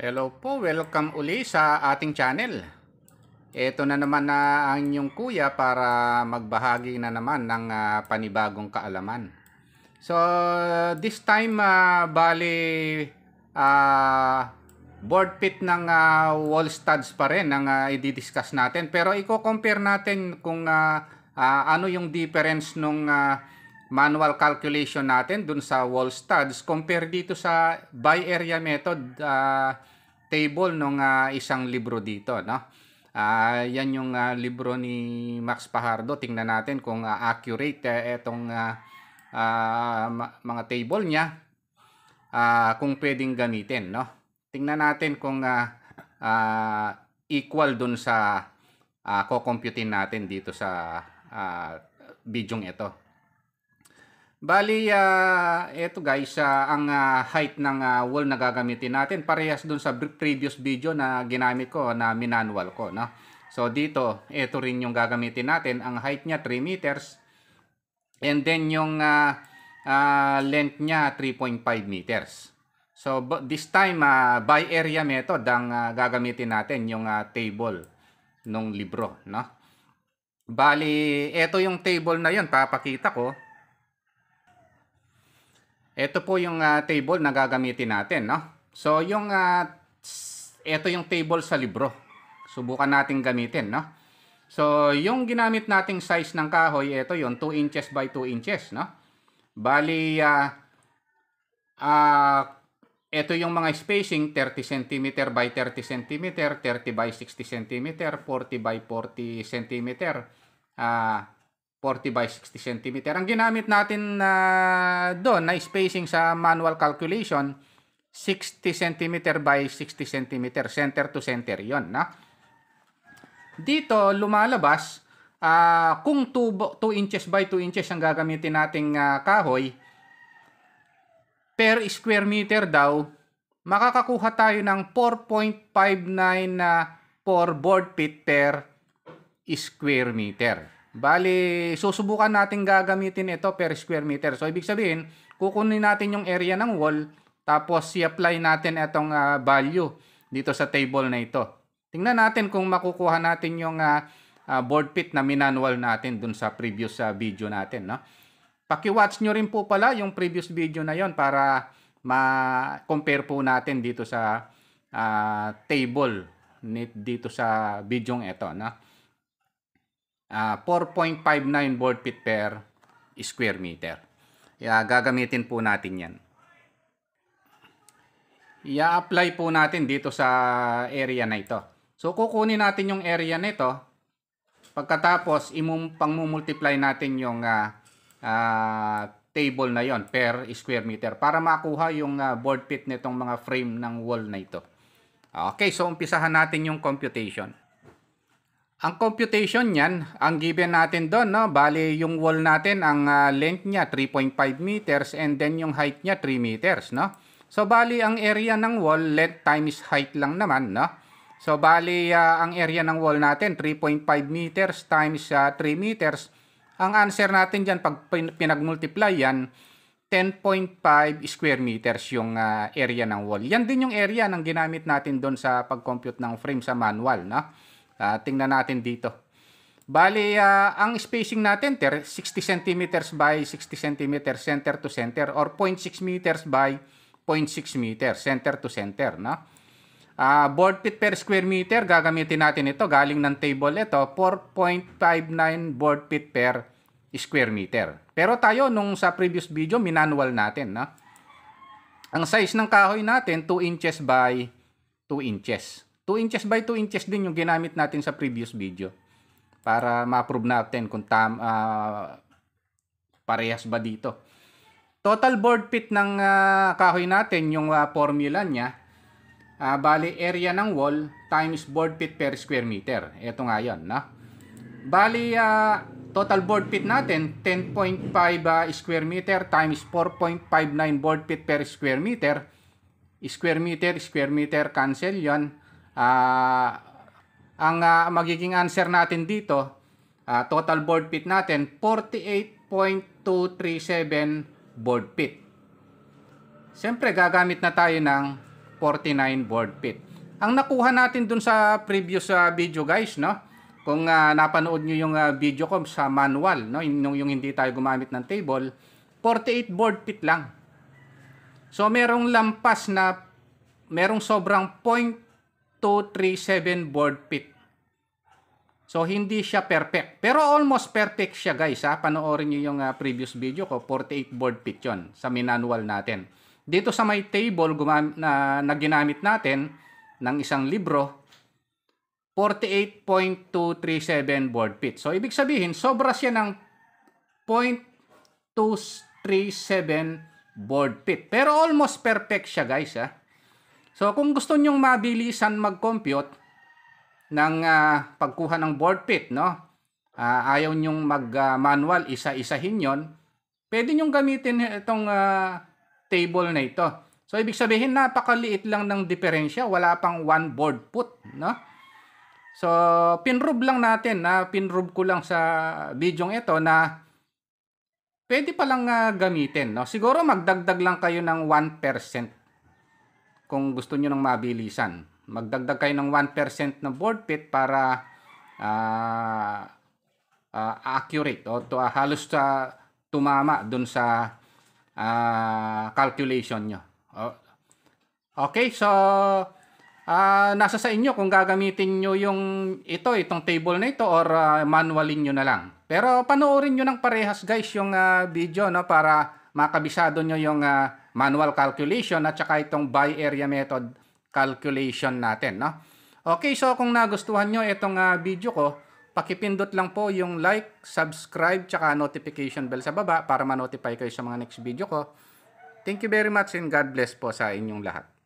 Hello po, welcome uli sa ating channel. Ito na naman na ang inyong kuya para magbahagi na naman ng uh, panibagong kaalaman. So, this time, uh, bali, uh, board pit ng uh, wall studs pa rin ang uh, i-discuss natin. Pero i-compare natin kung uh, uh, ano yung difference nung uh, manual calculation natin dun sa wall studs compare dito sa by area method uh, table ng uh, ah, isang libro dito, no? Uh, yan yung uh, libro ni Max Pajardo. Tingnan natin kung uh, accurate uh, eh, itong uh, uh, mga table niya. Uh, kung pwedeng gamitin, no? Tingnan natin kung uh, uh, equal dun sa uh, ko-compute natin dito sa uh, bidyong ito. Bali, uh, eto guys, uh, ang uh, height ng uh, wall na gagamitin natin, parehas dun sa previous video na ginamit ko, na minanual ko. No? So dito, eto rin yung gagamitin natin. Ang height niya 3 meters. And then yung uh, uh, length niya 3.5 meters. So this time, uh, by area method ang uh, gagamitin natin yung uh, table nung libro. No? Bali, eto yung table na yun, papakita ko. Ito po yung uh, table na gagamitin natin, no? So, yung uh, ah, ito yung table sa libro. Subukan natin gamitin, no? So, yung ginamit nating size ng kahoy, ito yon 2 inches by 2 inches, no? Bali, uh, ah, uh, ito yung mga spacing, 30 cm by 30 cm, 30 by 60 cm, 40 by 40 cm, ah, uh, 40 by 60 cm. Ang ginamit natin na uh, doon na spacing sa manual calculation, 60 cm by 60 cm, center to center yon no? Dito, lumalabas, uh, kung 2, 2 inches by 2 inches ang gagamitin nating uh, kahoy, per square meter daw, makakakuha tayo ng 4.594 uh, board feet per square meter. Bali, susubukan natin gagamitin ito per square meter. So, ibig sabihin, kukunin natin yung area ng wall, tapos i-apply natin itong uh, value dito sa table na ito. Tingnan natin kung makukuha natin yung uh, uh, board pit na minanual natin dun sa previous uh, video natin. No? Paki-watch nyo rin po pala yung previous video na yon para ma-compare po natin dito sa uh, table dito sa video ito. No? uh, 4.59 board feet per square meter. Yeah, gagamitin po natin yan. I-apply po natin dito sa area na ito. So, kukunin natin yung area nito. Pagkatapos, imum, pang-multiply natin yung uh, uh, table na yon per square meter para makuha yung uh, board fit nitong mga frame ng wall na ito. Okay, so umpisahan natin yung computation. Ang computation niyan, ang given natin doon, no? Bali, yung wall natin, ang uh, length niya 3.5 meters and then yung height niya 3 meters, no? So, bali, ang area ng wall, length times height lang naman, no? So, bali, uh, ah, ang area ng wall natin, 3.5 meters times uh, ah, 3 meters. Ang answer natin diyan pag pinag-multiply yan, 10.5 square meters yung uh, area ng wall. Yan din yung area ng ginamit natin doon sa pag-compute ng frame sa manual, no? Uh, tingnan natin dito. Bali, uh, ah, ang spacing natin, 60 cm by 60 cm center to center or 0.6 meters by 0.6 meter center to center. No? Uh, board feet per square meter, gagamitin natin ito. Galing ng table ito, 4.59 board feet per square meter. Pero tayo, nung sa previous video, minanual natin. No? Ang size ng kahoy natin, 2 inches by 2 inches. 2 inches by 2 inches din yung ginamit natin sa previous video para ma prove natin kung tam, uh, parehas ba dito. Total board pit ng uh, kahoy natin, yung uh, formula niya, uh, bali area ng wall times board pit per square meter. Ito nga yun. No? Bali, uh, total board pit natin, 10.5 uh, square meter times 4.59 board pit per square meter. Square meter, square meter, cancel yon Uh, ang uh, magiging answer natin dito, uh, total board feet natin, 48.237 board feet. Siyempre, gagamit na tayo ng 49 board feet. Ang nakuha natin dun sa previous uh, video guys, no? Kung uh, napanood nyo yung uh, video ko sa manual, no? Yung, yung hindi tayo gumamit ng table, 48 board feet lang. So, merong lampas na merong sobrang 0.2 237 board feet. So, hindi siya perfect. Pero almost perfect siya guys. Ha? Panoorin nyo yung uh, previous video ko. 48 board feet yun sa minanual natin. Dito sa may table gumam na, na ginamit natin ng isang libro, 48.237 board feet. So, ibig sabihin, sobra siya ng 0.237 board feet. Pero almost perfect siya guys. Ha? So kung gusto nyong mabilisan mag-compute ng uh, pagkuha ng board pit, no? Uh, ayaw nyong mag-manual, ah, uh, isa-isahin yon pwede nyong gamitin itong uh, table na ito. So, ibig sabihin, napakaliit lang ng diferensya. Wala pang one board put, no? So, pinrub lang natin, na pinrub ko lang sa video ito na pwede palang uh, gamitin, no? Siguro magdagdag lang kayo ng 1% kung gusto nyo ng mabilisan. Magdagdag kayo ng 1% na board pit para uh, uh, accurate o to, uh, halos sa tumama dun sa uh, calculation nyo. Okay, so uh, nasa sa inyo kung gagamitin nyo yung ito, itong table na ito or uh, manualin nyo na lang. Pero panoorin nyo ng parehas guys yung uh, video no, para makabisado nyo yung uh, manual calculation at saka itong by area method calculation natin. No? Okay, so kung nagustuhan nyo itong uh, video ko, pakipindot lang po yung like, subscribe, tsaka notification bell sa baba para ma-notify kayo sa mga next video ko. Thank you very much and God bless po sa inyong lahat.